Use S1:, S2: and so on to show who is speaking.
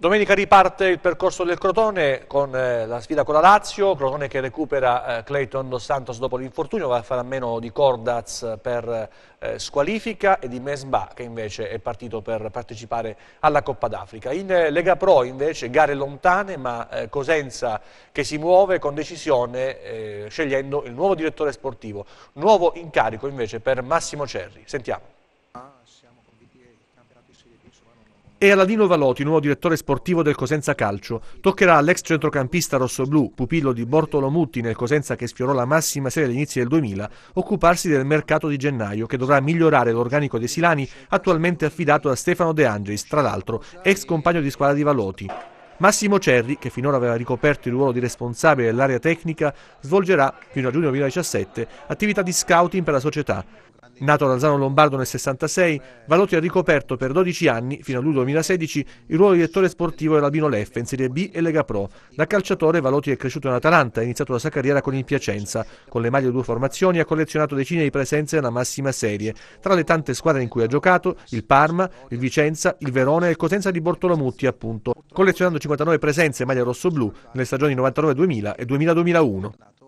S1: Domenica riparte il percorso del Crotone con eh, la sfida con la Lazio, Crotone che recupera eh, Clayton Dos Santos dopo l'infortunio, va a fare a meno di Cordaz per eh, squalifica e di Mesba che invece è partito per partecipare alla Coppa d'Africa. In eh, Lega Pro invece gare lontane ma eh, Cosenza che si muove con decisione eh, scegliendo il nuovo direttore sportivo, nuovo incarico invece per Massimo Cerri. Sentiamo. Ah, siamo convinti che il campionato si risolva. E Aladino Valoti, nuovo direttore sportivo del Cosenza Calcio, toccherà all'ex centrocampista rossoblù, pupillo di Bortolo Mutti nel Cosenza che sfiorò la massima serie all'inizio del 2000, occuparsi del mercato di gennaio che dovrà migliorare l'organico dei Silani attualmente affidato a Stefano De Angelis, tra l'altro ex compagno di squadra di Valoti. Massimo Cerri, che finora aveva ricoperto il ruolo di responsabile dell'area tecnica, svolgerà, fino a giugno 2017, attività di scouting per la società. Nato ad Alzano Lombardo nel 66, Valotti ha ricoperto per 12 anni, fino a luglio 2016, il ruolo di direttore sportivo dell'Albino Leff in Serie B e Lega Pro. Da calciatore Valotti è cresciuto in Atalanta, e ha iniziato la sua carriera con il Piacenza. Con le maglie di due formazioni ha collezionato decine di presenze nella massima serie. Tra le tante squadre in cui ha giocato, il Parma, il Vicenza, il Verona e il Cosenza di Bortolomutti, appunto collezionando 59 presenze maglia rosso-blu nelle stagioni 99-2000 e 2000-2001.